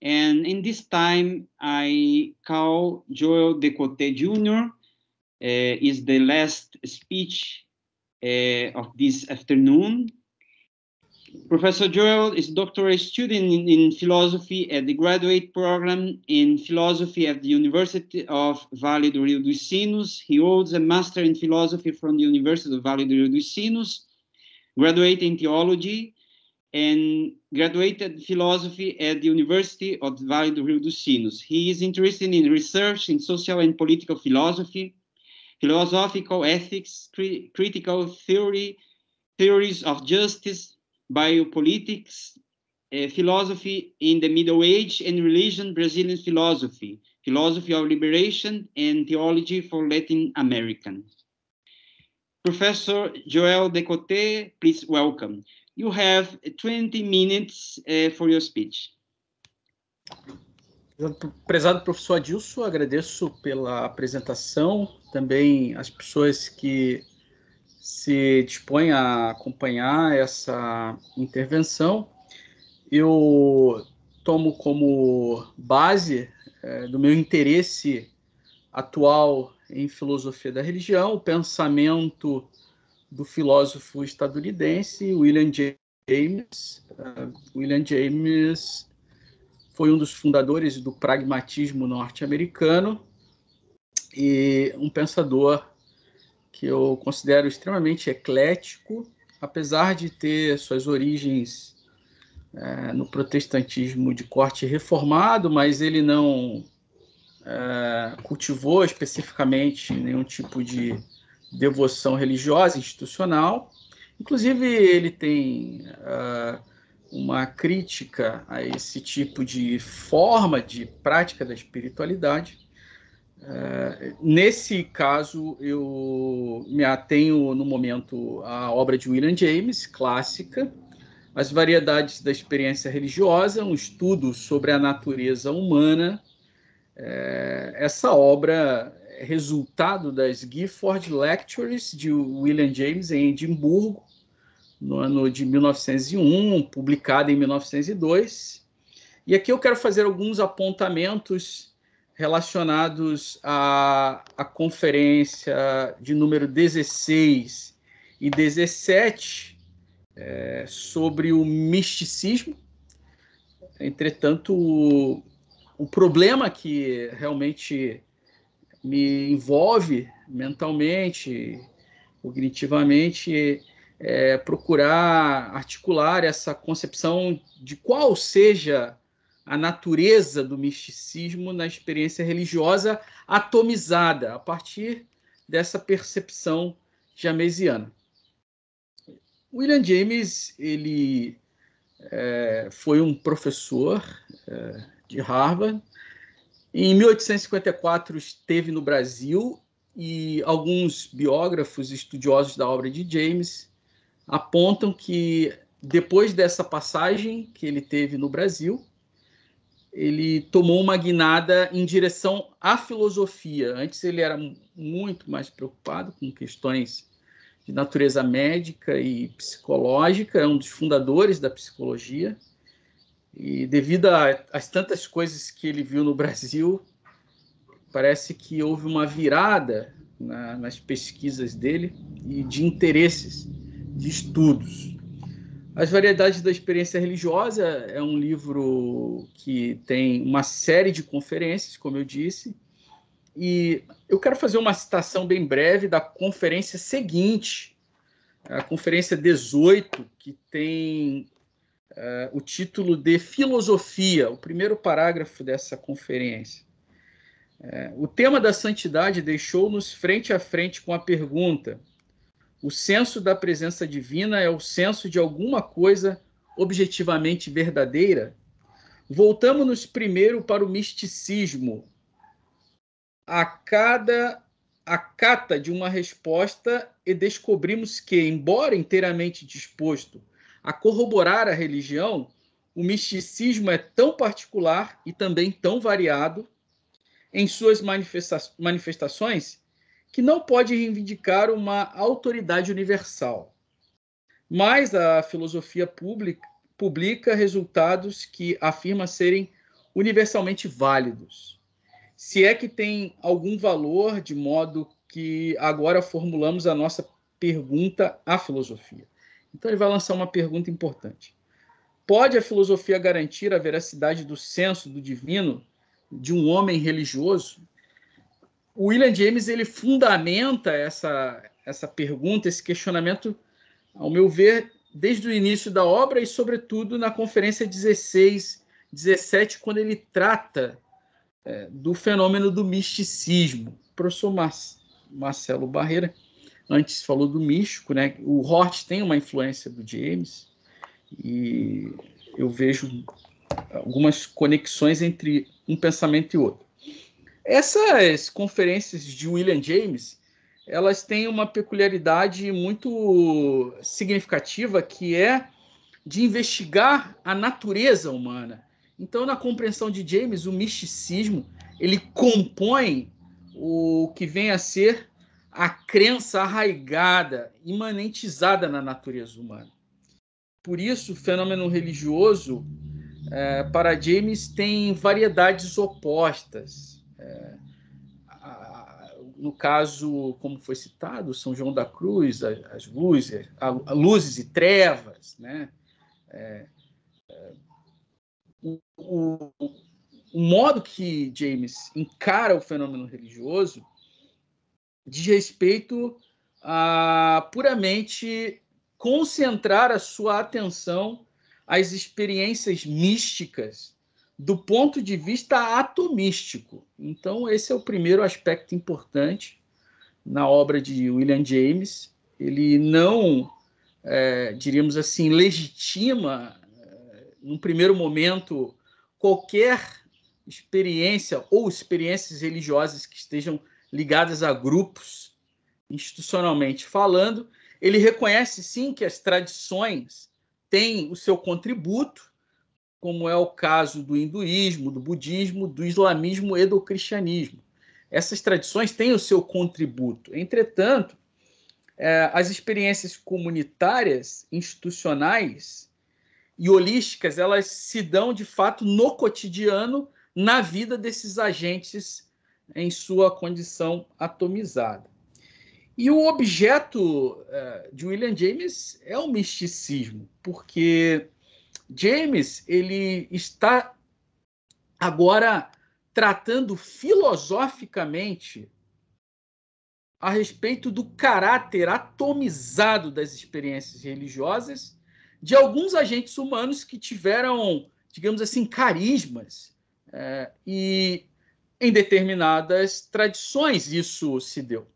And in this time, I call Joel Decote Jr. Uh, is the last speech uh, of this afternoon. Professor Joel is doctoral student in, in philosophy at the graduate program in philosophy at the University of Vale do Rio dos Sinos. He holds a master in philosophy from the University of Vale do Rio dos Sinos, graduate in theology and graduated philosophy at the University of Vale do Rio dos Sinos. He is interested in research in social and political philosophy, philosophical ethics, cri critical theory, theories of justice, biopolitics, uh, philosophy in the Middle Age, and religion, Brazilian philosophy, philosophy of liberation, and theology for Latin Americans. Professor Joel Decote, please welcome. you have 20 minutes uh, for your speech. Prezado professor Adilson, agradeço pela apresentação, também as pessoas que se dispõem a acompanhar essa intervenção. Eu tomo como base é, do meu interesse atual em filosofia da religião, o pensamento do filósofo estadunidense William James. Uh, William James foi um dos fundadores do pragmatismo norte-americano e um pensador que eu considero extremamente eclético, apesar de ter suas origens eh, no protestantismo de corte reformado, mas ele não eh, cultivou especificamente nenhum tipo de devoção religiosa institucional. Inclusive, ele tem uh, uma crítica a esse tipo de forma de prática da espiritualidade. Uh, nesse caso, eu me atenho no momento à obra de William James, clássica, As Variedades da Experiência Religiosa, um estudo sobre a natureza humana. Uh, essa obra resultado das Gifford Lectures de William James em Edimburgo, no ano de 1901, publicada em 1902. E aqui eu quero fazer alguns apontamentos relacionados à, à conferência de número 16 e 17 é, sobre o misticismo. Entretanto, o, o problema que realmente me envolve mentalmente, cognitivamente, é, procurar articular essa concepção de qual seja a natureza do misticismo na experiência religiosa atomizada, a partir dessa percepção jamesiana. William James ele é, foi um professor é, de Harvard em 1854 esteve no Brasil e alguns biógrafos estudiosos da obra de James apontam que depois dessa passagem que ele teve no Brasil, ele tomou uma guinada em direção à filosofia. Antes ele era muito mais preocupado com questões de natureza médica e psicológica, é um dos fundadores da psicologia. E devido às tantas coisas que ele viu no Brasil, parece que houve uma virada na, nas pesquisas dele e de interesses, de estudos. As Variedades da Experiência Religiosa é um livro que tem uma série de conferências, como eu disse, e eu quero fazer uma citação bem breve da conferência seguinte, a conferência 18, que tem uh, o título de Filosofia, o primeiro parágrafo dessa conferência. Uh, o tema da santidade deixou-nos frente a frente com a pergunta: o senso da presença divina é o senso de alguma coisa objetivamente verdadeira? Voltamos-nos primeiro para o misticismo. A cada a cata de uma resposta e descobrimos que, embora inteiramente disposto a corroborar a religião, o misticismo é tão particular e também tão variado em suas manifesta manifestações que não pode reivindicar uma autoridade universal. Mas a filosofia pública publica resultados que afirma serem universalmente válidos. Se é que tem algum valor, de modo que agora formulamos a nossa pergunta à filosofia. Então ele vai lançar uma pergunta importante. Pode a filosofia garantir a veracidade do senso do divino de um homem religioso? O William James ele fundamenta essa, essa pergunta, esse questionamento, ao meu ver, desde o início da obra e, sobretudo, na Conferência 16, 17, quando ele trata é, do fenômeno do misticismo. professor Mar Marcelo Barreira antes falou do místico, né? O Hort tem uma influência do James e eu vejo algumas conexões entre um pensamento e outro. Essas conferências de William James, elas têm uma peculiaridade muito significativa que é de investigar a natureza humana. Então, na compreensão de James, o misticismo ele compõe o que vem a ser a crença arraigada, imanentizada na natureza humana. Por isso, o fenômeno religioso, é, para James, tem variedades opostas. É, a, no caso, como foi citado, São João da Cruz, as, as luzes, a, a luzes e trevas, né? É, é, o, o, o modo que James encara o fenômeno religioso diz respeito a puramente concentrar a sua atenção às experiências místicas do ponto de vista atomístico. Então, esse é o primeiro aspecto importante na obra de William James. Ele não, é, diríamos assim, legitima, é, num primeiro momento, qualquer experiência ou experiências religiosas que estejam ligadas a grupos, institucionalmente falando. Ele reconhece sim que as tradições têm o seu contributo, como é o caso do hinduísmo, do budismo, do islamismo e do cristianismo. Essas tradições têm o seu contributo. Entretanto, é, as experiências comunitárias, institucionais e holísticas, elas se dão de fato no cotidiano, na vida desses agentes em sua condição atomizada. E o objeto é, de William James é o misticismo, porque James ele está agora tratando filosoficamente a respeito do caráter atomizado das experiências religiosas de alguns agentes humanos que tiveram, digamos assim, carismas é, e em determinadas tradições isso se deu.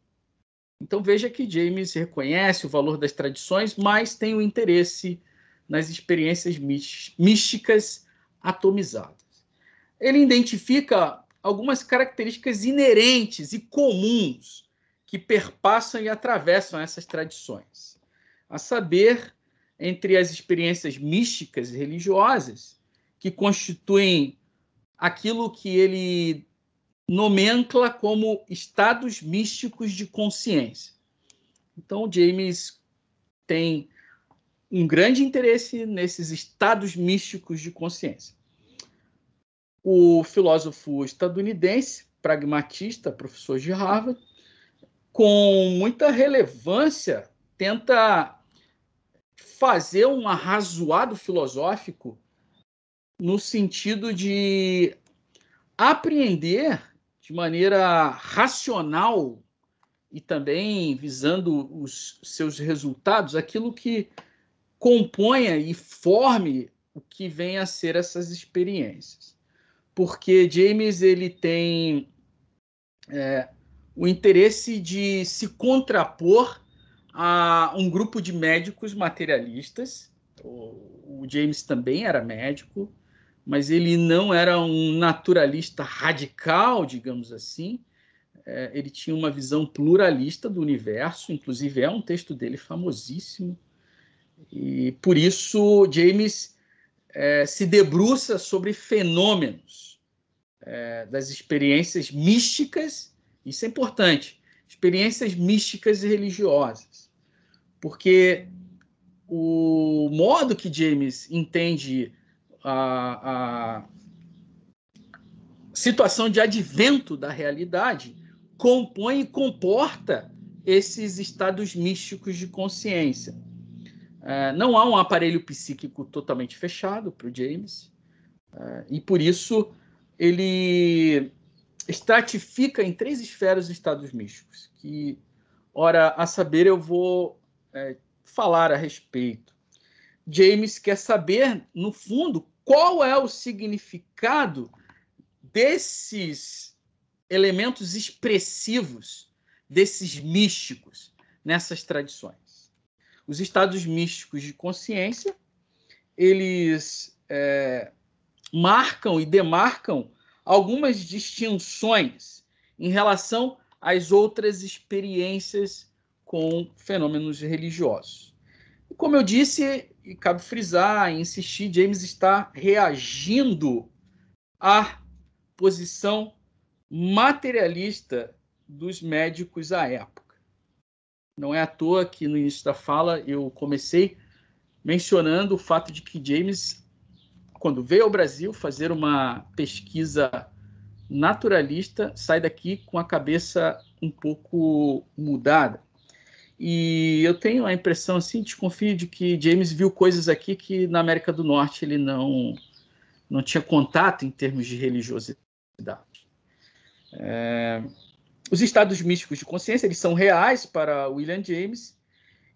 Então veja que James reconhece o valor das tradições, mas tem o um interesse nas experiências místicas atomizadas. Ele identifica algumas características inerentes e comuns que perpassam e atravessam essas tradições. A saber, entre as experiências místicas e religiosas, que constituem aquilo que ele nomencla como estados místicos de consciência. Então, James tem um grande interesse nesses estados místicos de consciência. O filósofo estadunidense, pragmatista, professor de Harvard, com muita relevância, tenta fazer um arrazoado filosófico no sentido de apreender de maneira racional e também visando os seus resultados, aquilo que componha e forme o que vem a ser essas experiências. Porque James ele tem é, o interesse de se contrapor a um grupo de médicos materialistas. O, o James também era médico, mas ele não era um naturalista radical, digamos assim. É, ele tinha uma visão pluralista do universo, inclusive é um texto dele famosíssimo. E por isso James é, se debruça sobre fenômenos é, das experiências místicas, isso é importante, experiências místicas e religiosas, porque o modo que James entende a, a situação de advento da realidade compõe e comporta esses estados místicos de consciência. É, não há um aparelho psíquico totalmente fechado para o James, é, e por isso ele estratifica em três esferas os estados místicos, que, ora, a saber, eu vou é, falar a respeito. James quer saber, no fundo, qual é o significado desses elementos expressivos, desses místicos nessas tradições. Os estados místicos de consciência, eles é, marcam e demarcam algumas distinções em relação às outras experiências com fenômenos religiosos. como eu disse, e cabe frisar insistir, James está reagindo à posição materialista dos médicos à época. Não é à toa que no início da fala eu comecei mencionando o fato de que James, quando veio ao Brasil fazer uma pesquisa naturalista, sai daqui com a cabeça um pouco mudada. E eu tenho a impressão, assim, desconfio de que James viu coisas aqui que na América do Norte ele não, não tinha contato em termos de religiosidade. É... Os estados místicos de consciência eles são reais para William James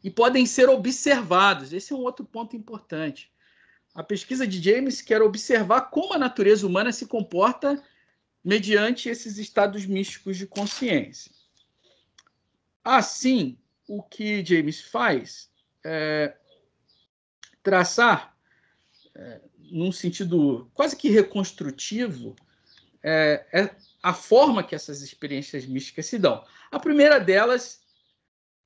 e podem ser observados. Esse é um outro ponto importante. A pesquisa de James quer observar como a natureza humana se comporta mediante esses estados místicos de consciência. Assim, o que James faz é traçar, é, num sentido quase que reconstrutivo, é, é a forma que essas experiências místicas se dão. A primeira delas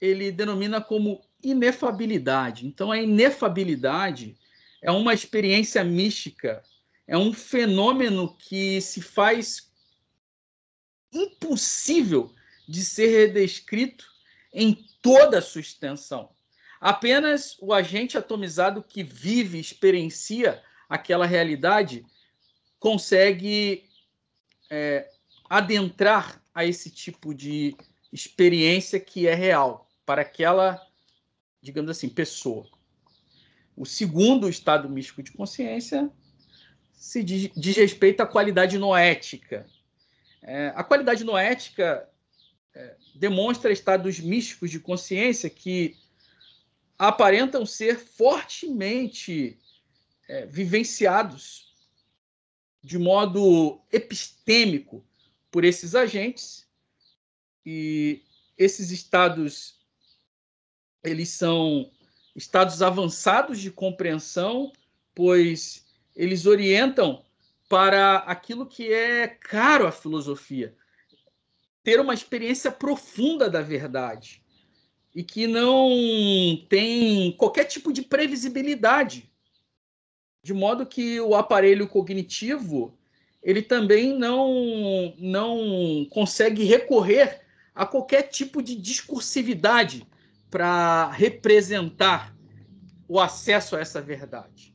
ele denomina como inefabilidade. Então, a inefabilidade é uma experiência mística, é um fenômeno que se faz impossível de ser descrito em toda a sua extensão. Apenas o agente atomizado que vive, experiencia aquela realidade, consegue é, adentrar a esse tipo de experiência que é real para aquela, digamos assim, pessoa. O segundo estado místico de consciência se diz, diz respeito à qualidade noética. É, a qualidade noética é, demonstra estados místicos de consciência que aparentam ser fortemente é, vivenciados de modo epistêmico por esses agentes e esses estados eles são estados avançados de compreensão, pois eles orientam para aquilo que é caro à filosofia, ter uma experiência profunda da verdade e que não tem qualquer tipo de previsibilidade, de modo que o aparelho cognitivo ele também não não consegue recorrer a qualquer tipo de discursividade para representar o acesso a essa verdade.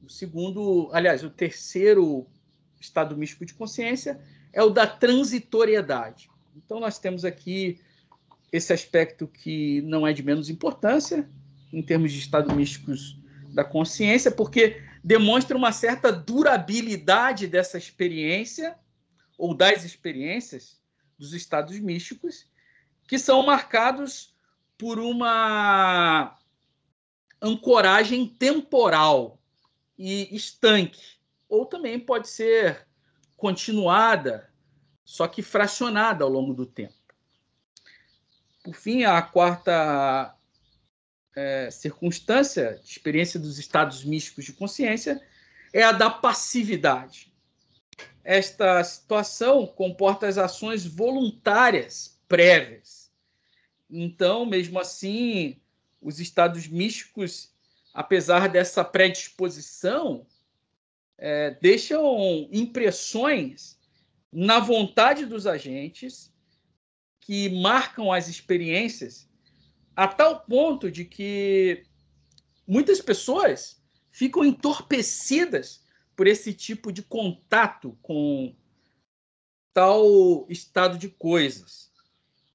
O segundo, aliás, o terceiro estado místico de consciência, é o da transitoriedade. Então, nós temos aqui esse aspecto que não é de menos importância em termos de estado místicos da consciência, porque demonstra uma certa durabilidade dessa experiência ou das experiências dos estados místicos que são marcados por uma ancoragem temporal e estanque ou também pode ser continuada, só que fracionada ao longo do tempo. Por fim, a quarta é, circunstância de experiência dos estados místicos de consciência é a da passividade. Esta situação comporta as ações voluntárias prévias. Então, mesmo assim, os estados místicos, apesar dessa predisposição, é, deixam impressões na vontade dos agentes que marcam as experiências a tal ponto de que muitas pessoas ficam entorpecidas por esse tipo de contato com tal estado de coisas.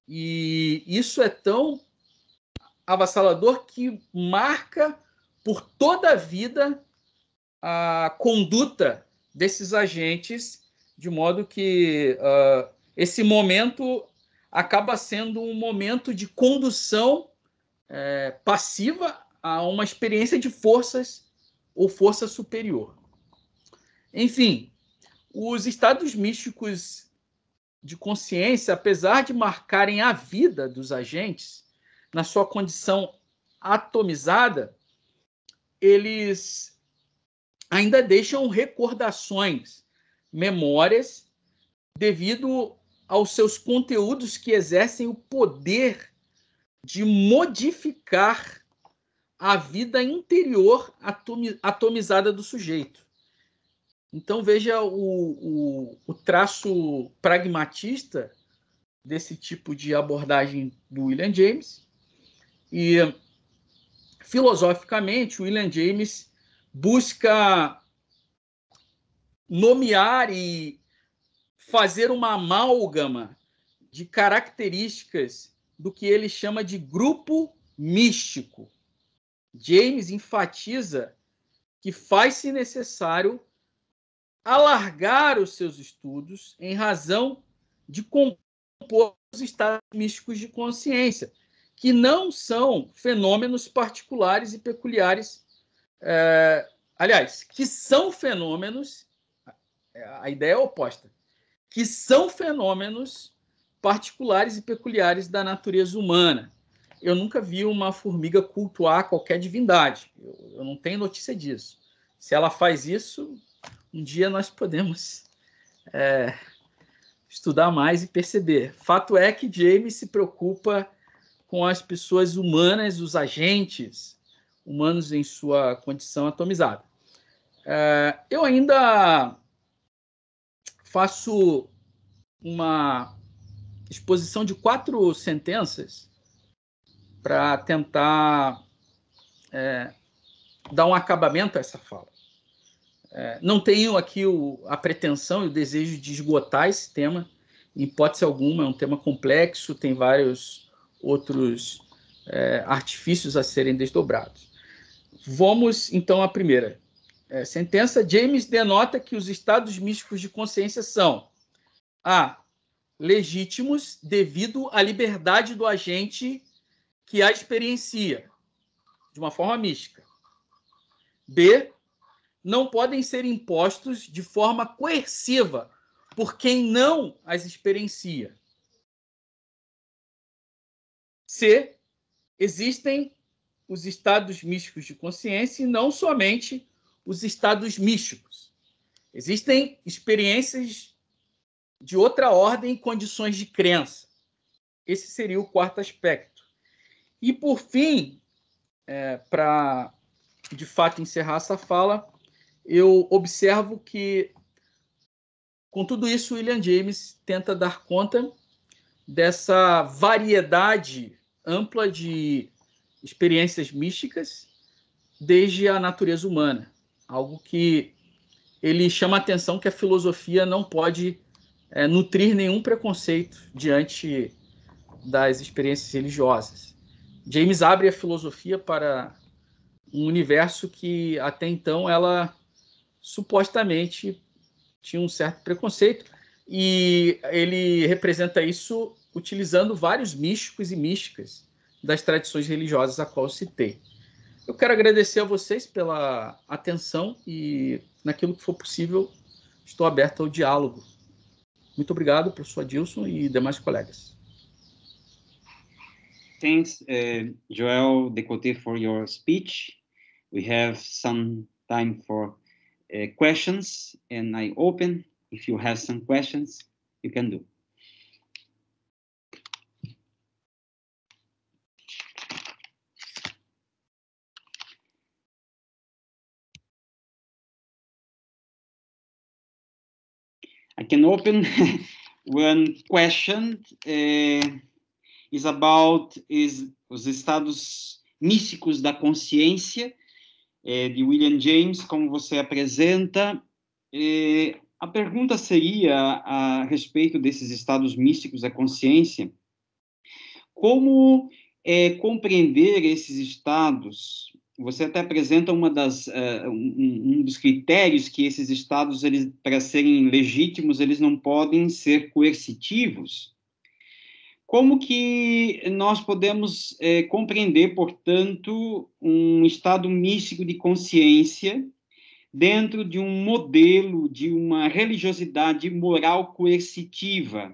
E isso é tão avassalador que marca por toda a vida a conduta desses agentes, de modo que uh, esse momento acaba sendo um momento de condução é, passiva a uma experiência de forças ou força superior. Enfim, os estados místicos de consciência, apesar de marcarem a vida dos agentes na sua condição atomizada, eles ainda deixam recordações, memórias, devido aos seus conteúdos que exercem o poder de modificar a vida interior atomizada do sujeito. Então veja o, o, o traço pragmatista desse tipo de abordagem do William James. E filosoficamente, o William James busca nomear e fazer uma amálgama de características do que ele chama de grupo místico. James enfatiza que faz-se necessário alargar os seus estudos em razão de compor os estados místicos de consciência, que não são fenômenos particulares e peculiares é, aliás, que são fenômenos, é, a ideia é oposta, que são fenômenos particulares e peculiares da natureza humana. Eu nunca vi uma formiga cultuar qualquer divindade. Eu, eu não tenho notícia disso. Se ela faz isso, um dia nós podemos é, estudar mais e perceber. Fato é que James se preocupa com as pessoas humanas, os agentes, humanos em sua condição atomizada. É, eu ainda faço uma exposição de quatro sentenças para tentar é, dar um acabamento a essa fala. É, não tenho aqui o, a pretensão e o desejo de esgotar esse tema, em hipótese alguma, é um tema complexo, tem vários outros é, artifícios a serem desdobrados. Vamos então à primeira. É, sentença: James denota que os estados místicos de consciência são A. Legítimos devido à liberdade do agente que a experiencia, de uma forma mística. B. Não podem ser impostos de forma coerciva por quem não as experiencia. C. Existem os estados místicos de consciência e não somente os estados místicos. Existem experiências de outra ordem em condições de crença. Esse seria o quarto aspecto. E, por fim, é, para de fato encerrar essa fala, eu observo que, com tudo isso, William James tenta dar conta dessa variedade ampla de experiências místicas desde a natureza humana, algo que ele chama a atenção que a filosofia não pode é, nutrir nenhum preconceito diante das experiências religiosas. James abre a filosofia para um universo que até então ela supostamente tinha um certo preconceito e ele representa isso utilizando vários místicos e místicas das tradições religiosas a qual eu citei. Eu quero agradecer a vocês pela atenção e, naquilo que for possível, estou aberto ao diálogo. Muito obrigado, professor Dilson e demais colegas. Thanks, uh, Joel Decote, for your speech. We have some time for uh, questions, and I open. If you have some questions, you can do. I can open one question uh, is about is os estados místicos da consciência uh, de William James, como você apresenta. Uh, a pergunta seria a respeito desses estados místicos da consciência, como é, compreender esses estados você até apresenta uma das, uh, um, um, dos critérios que esses estados, eles, para serem legítimos, eles não podem ser coercitivos. Como que nós podemos eh, compreender, portanto, um estado místico de consciência dentro de um modelo de uma religiosidade moral coercitiva?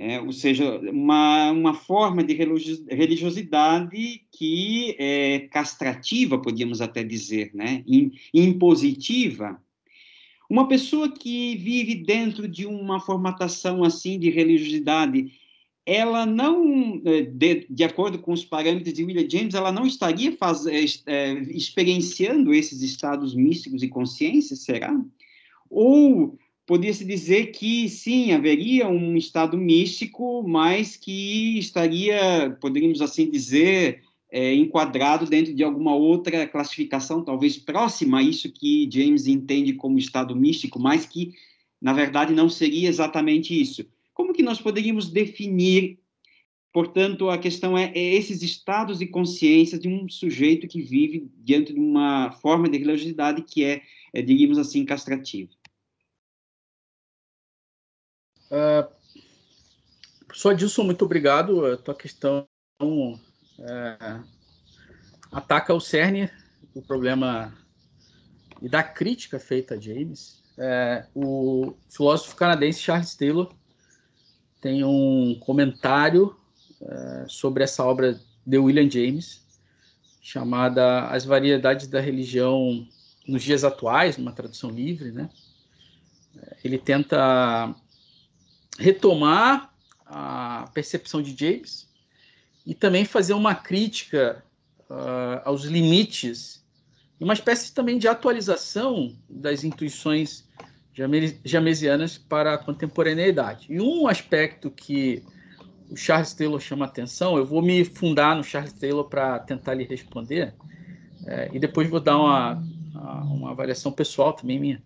É, ou seja, uma, uma forma de religiosidade que é castrativa, podíamos até dizer, né? impositiva. Uma pessoa que vive dentro de uma formatação assim de religiosidade, ela não, é, de, de acordo com os parâmetros de William James, ela não estaria faz, é, é experienciando esses estados místicos e consciência, será? Ou podia-se dizer que sim, haveria um estado místico, mas que estaria, poderíamos assim dizer, é, enquadrado dentro de alguma outra classificação, talvez próxima a isso que James entende como estado místico, mas que, na verdade, não seria exatamente isso. Como que nós poderíamos definir, portanto, a questão é, é esses estados de consciência de um sujeito que vive diante de uma forma de religiosidade que é, é diríamos assim, castrativa? Uh, só disso, muito obrigado. A tua questão é, ataca o cerne do problema e da crítica feita a James. É, o filósofo canadense Charles Taylor tem um comentário é, sobre essa obra de William James, chamada As Variedades da Religião nos Dias Atuais, uma tradução livre, né? Ele tenta retomar a percepção de James e também fazer uma crítica uh, aos limites, uma espécie também de atualização das intuições jamesianas para a contemporaneidade. E um aspecto que o Charles Taylor chama atenção, eu vou me fundar no Charles Taylor para tentar lhe responder, é, e depois vou dar uma, uma avaliação pessoal também minha.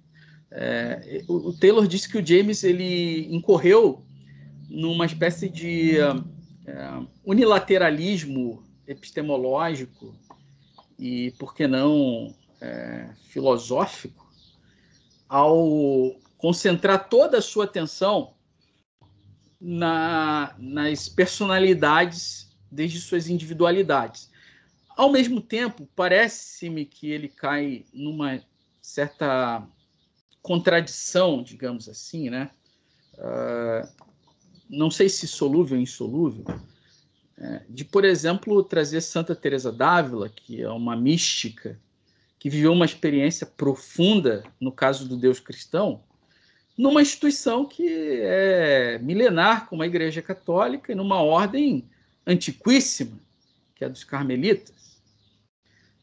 É, o, o Taylor disse que o James ele incorreu numa espécie de é, é, unilateralismo epistemológico e, por que não, é, filosófico, ao concentrar toda a sua atenção na, nas personalidades desde suas individualidades. Ao mesmo tempo, parece-me que ele cai numa certa contradição, digamos assim, né? Uh, não sei se solúvel ou insolúvel, é, de, por exemplo, trazer Santa Teresa d'Ávila, que é uma mística, que viveu uma experiência profunda, no caso do Deus cristão, numa instituição que é milenar, como a Igreja Católica, e numa ordem antiquíssima, que é a dos carmelitas.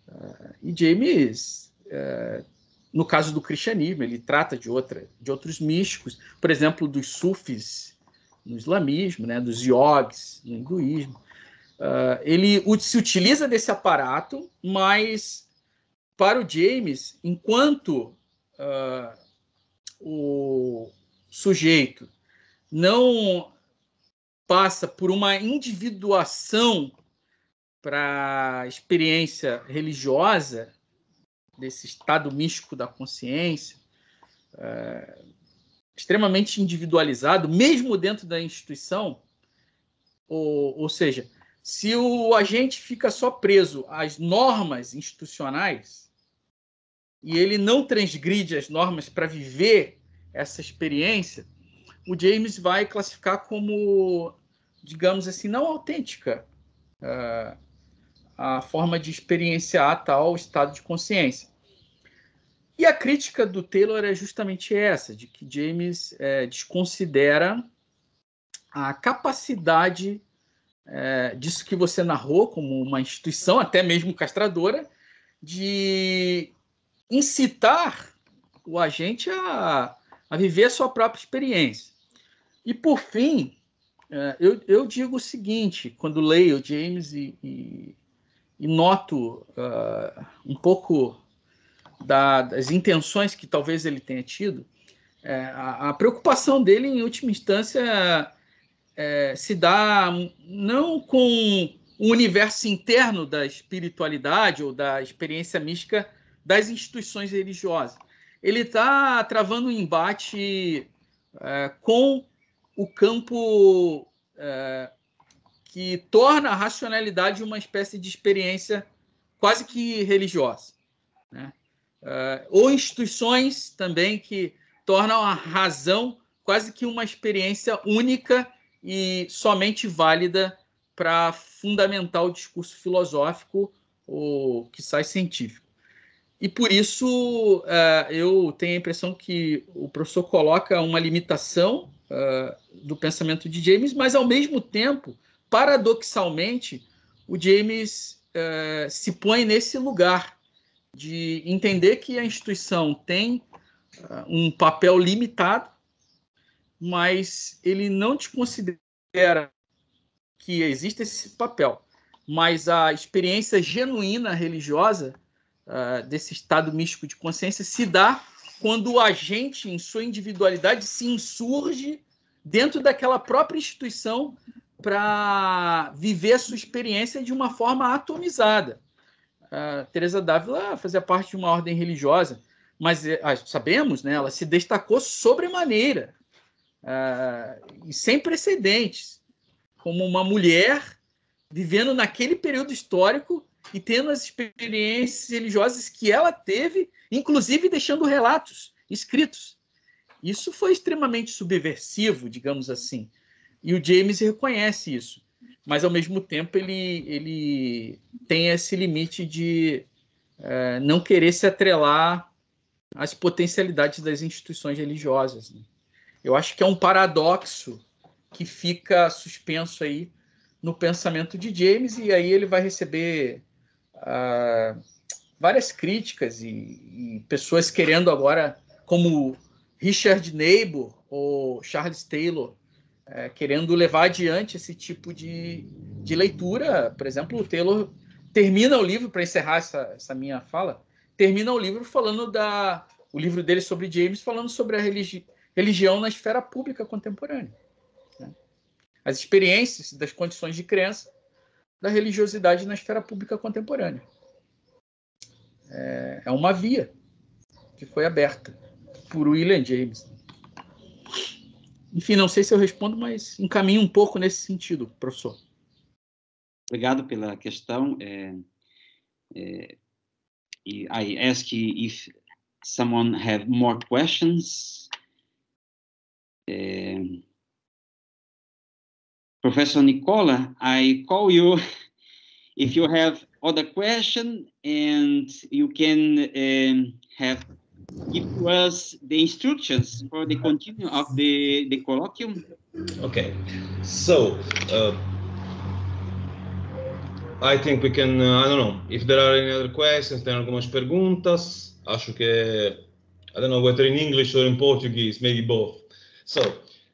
Uh, e James uh, no caso do cristianismo, ele trata de outra, de outros místicos, por exemplo, dos sufis no islamismo, né, dos yogis no hinduísmo. Uh, ele se utiliza desse aparato, mas para o James, enquanto uh, o sujeito não passa por uma individuação para a experiência religiosa, desse estado místico da consciência, é, extremamente individualizado, mesmo dentro da instituição. Ou, ou seja, se o agente fica só preso às normas institucionais e ele não transgride as normas para viver essa experiência, o James vai classificar como, digamos assim, não autêntica. Uh, a forma de experienciar tal estado de consciência. E a crítica do Taylor é justamente essa, de que James é, desconsidera a capacidade é, disso que você narrou como uma instituição, até mesmo castradora, de incitar o agente a, a viver a sua própria experiência. E por fim, é, eu, eu digo o seguinte, quando leio James e, e e noto uh, um pouco da, das intenções que talvez ele tenha tido, é, a, a, preocupação dele, em última instância, é, se dá não com o universo interno da espiritualidade ou da experiência mística das instituições religiosas. Ele está travando um embate é, com o campo é, que torna a racionalidade uma espécie de experiência quase que religiosa. Né? Uh, ou instituições também que tornam a razão quase que uma experiência única e somente válida para fundamentar o discurso filosófico ou que sai científico. E por isso uh, eu tenho a impressão que o professor coloca uma limitação uh, do pensamento de James, mas ao mesmo tempo paradoxalmente, o James eh, se põe nesse lugar de entender que a instituição tem uh, um papel limitado, mas ele não considera que existe esse papel. Mas a experiência genuína religiosa uh, desse estado místico de consciência se dá quando o agente, em sua individualidade, se insurge dentro daquela própria instituição para viver a sua experiência de uma forma atomizada. A Teresa Dávila fazia parte de uma ordem religiosa, mas eh, ah, sabemos, né, ela se destacou sobremaneira uh, e sem precedentes, como uma mulher vivendo naquele período histórico e tendo as experiências religiosas que ela teve, inclusive deixando relatos escritos. Isso foi extremamente subversivo, digamos assim. E o James reconhece isso, mas ao mesmo tempo ele, ele tem esse limite de é, não querer se atrelar às potencialidades das instituições religiosas. Né? Eu acho que é um paradoxo que fica suspenso aí no pensamento de James, e aí ele vai receber uh, várias críticas e, e, pessoas querendo agora, como Richard Neighbor ou Charles Taylor, é, querendo levar adiante esse tipo de, de leitura. Por exemplo, o Taylor termina o livro, para encerrar essa, essa minha fala, termina o livro falando da. O livro dele sobre James falando sobre a religi religião na esfera pública contemporânea. Né? As experiências das condições de crença da religiosidade na esfera pública contemporânea. É, é uma via que foi aberta por William James. Enfim, não sei se eu respondo, mas encaminho um pouco nesse sentido, professor. Obrigado pela questão. É, é, I ask if someone have more questions. É, professor Nicola, I call you if you have other question and you can um, eh, have give us the instructions for the continue of the, the colloquium? Okay, so uh, I think we can, uh, I don't know, if there are any other questions, tem algumas perguntas, acho que, I don't know whether in English or in Portuguese, maybe both. So,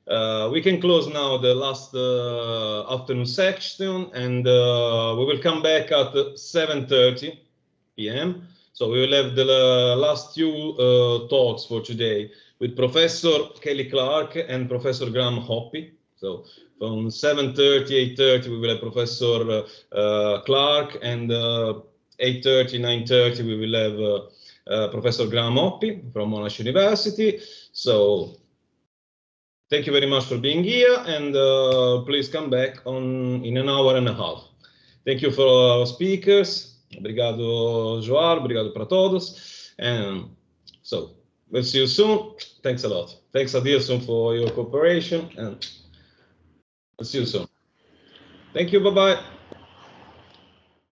uh, we can close now the last uh, afternoon section and uh, we will come back at 7.30 p.m. So we will have the last few uh, talks for today with Professor Kelly Clark and Professor Graham Hoppy. So from 7.30, 8.30, we will have Professor uh, uh Clark and uh, 8.30, 9.30, we will have uh, uh Professor Graham Hoppy from Monash University. So thank you very much for being here and uh, please come back on in an hour and a half. Thank you for our speakers. Obrigado, João. Obrigado para todos. And so, we'll see you soon. Thanks a lot. Thanks, Adilson, for your cooperation. And we'll see you soon. Thank you. Bye-bye.